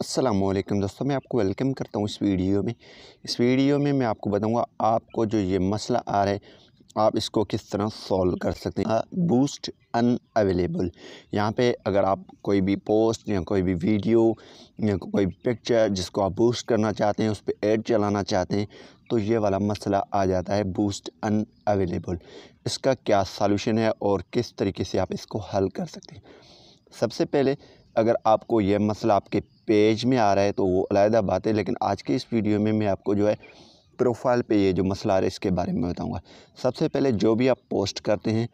असलम दोस्तों मैं आपको वेलकम करता हूँ इस वीडियो में इस वीडियो में मैं आपको बताऊँगा आपको जो ये मसला आ रहा है आप इसको किस तरह सॉल्व कर सकते हैं बूस्ट अन अवेलेबल यहाँ पे अगर आप कोई भी पोस्ट या कोई भी वीडियो या कोई पिक्चर जिसको आप बूस्ट करना चाहते हैं उस पर एड चलाना चाहते हैं तो ये वाला मसला आ जाता है बूस्ट अन अवेलेबल इसका क्या सॉल्यूशन है और किस तरीके से आप इसको हल कर सकते हैं सबसे पहले अगर आपको यह मसला आपके पेज में आ रहा है तो वो अलहदा बात है लेकिन आज के इस वीडियो में मैं आपको जो है प्रोफाइल पे ये जो मसला आ रहा है इसके बारे में बताऊंगा सबसे पहले जो भी आप पोस्ट करते हैं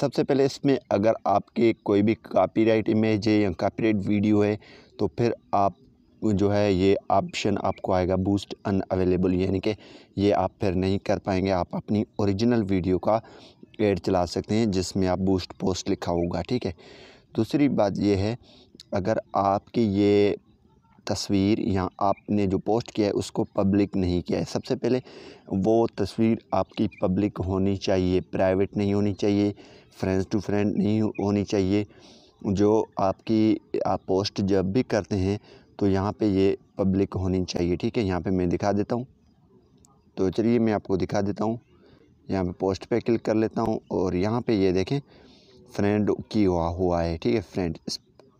सबसे पहले इसमें अगर आपके कोई भी कॉपीराइट इमेज है या कॉपीराइट वीडियो है तो फिर आप जो है ये ऑप्शन आपको आएगा बूस्ट अन अवेलेबल यानी कि ये आप फिर नहीं कर पाएंगे आप अपनी ओरिजिनल वीडियो का एड चला सकते हैं जिसमें आप बूस्ट पोस्ट लिखा होगा ठीक है दूसरी बात यह है अगर आपकी ये तस्वीर या आपने जो पोस्ट किया है उसको पब्लिक नहीं किया है सबसे पहले वो तस्वीर आपकी पब्लिक होनी चाहिए प्राइवेट नहीं होनी चाहिए फ्रेंड्स टू फ्रेंड नहीं होनी चाहिए जो आपकी आप पोस्ट जब भी करते हैं तो यहाँ पे ये पब्लिक होनी चाहिए ठीक है यहाँ पे मैं दिखा देता हूँ तो चलिए मैं आपको दिखा देता हूँ यहाँ पर पोस्ट पर क्लिक कर लेता हूँ और यहाँ पर ये देखें फ्रेंड किया हुआ है ठीक है फ्रेंड इस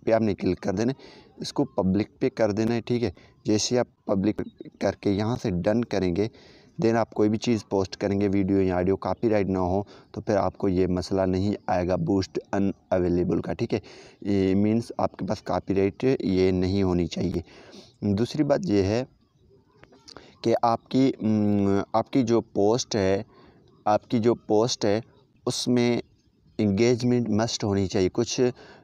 पर आपने क्लिक कर देना इसको पब्लिक पे कर देना है ठीक है जैसे आप पब्लिक करके यहाँ से डन करेंगे देन आप कोई भी चीज़ पोस्ट करेंगे वीडियो या ऑडियो कॉपीराइट ना हो तो फिर आपको ये मसला नहीं आएगा बूस्ट अन अवेलेबल का ठीक है ये मीन्स आपके पास कॉपीराइट ये नहीं होनी चाहिए दूसरी बात ये है कि आपकी हम्म, आपकी जो पोस्ट है आपकी जो पोस्ट है उसमें इंगेजमेंट मस्ट होनी चाहिए कुछ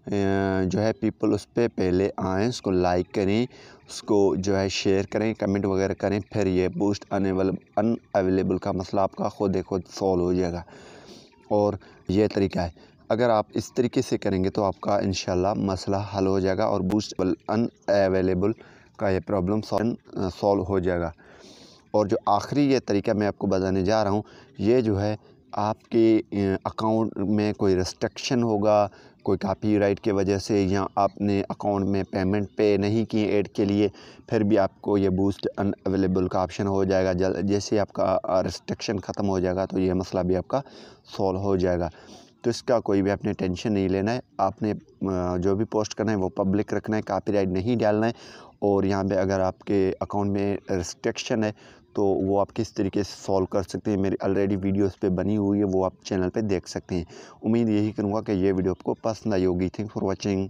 जो है पीपल उस पर पहले आएँ उसको लाइक करें उसको जो है शेयर करें कमेंट वगैरह करें फिर ये बूस्ट अनेबल अन अवेलेबल का मसला आपका खुद खुद सॉल्व हो जाएगा और ये तरीका है अगर आप इस तरीके से करेंगे तो आपका इन मसला हल हो जाएगा और बूस्ट अन अवेलेबल का ये प्रॉब्लम सॉल्व हो जाएगा और जो आखिरी ये तरीका मैं आपको बताने जा रहा हूँ ये जो है आपके अकाउंट में कोई रिस्ट्रिक्शन होगा कोई राइट के वजह से या आपने अकाउंट में पेमेंट पे नहीं किए ऐड के लिए फिर भी आपको ये बूस्ट अन अवेलेबल का ऑप्शन हो जाएगा जैसे आपका रिस्ट्रिक्शन ख़त्म हो जाएगा तो ये मसला भी आपका सॉल्व हो जाएगा तो इसका कोई भी आपने टेंशन नहीं लेना है आपने जो भी पोस्ट करना है वो पब्लिक रखना है कापी नहीं डालना है और यहाँ पे अगर आपके अकाउंट में रिस्ट्रिक्शन है तो वो आप किस तरीके से सॉल्व कर सकते हैं मेरी ऑलरेडी वीडियोस पे पर बनी हुई है वो आप चैनल पे देख सकते हैं उम्मीद यही करूँगा कि ये वीडियो आपको पसंद आई होगी थैंक फॉर वॉचिंग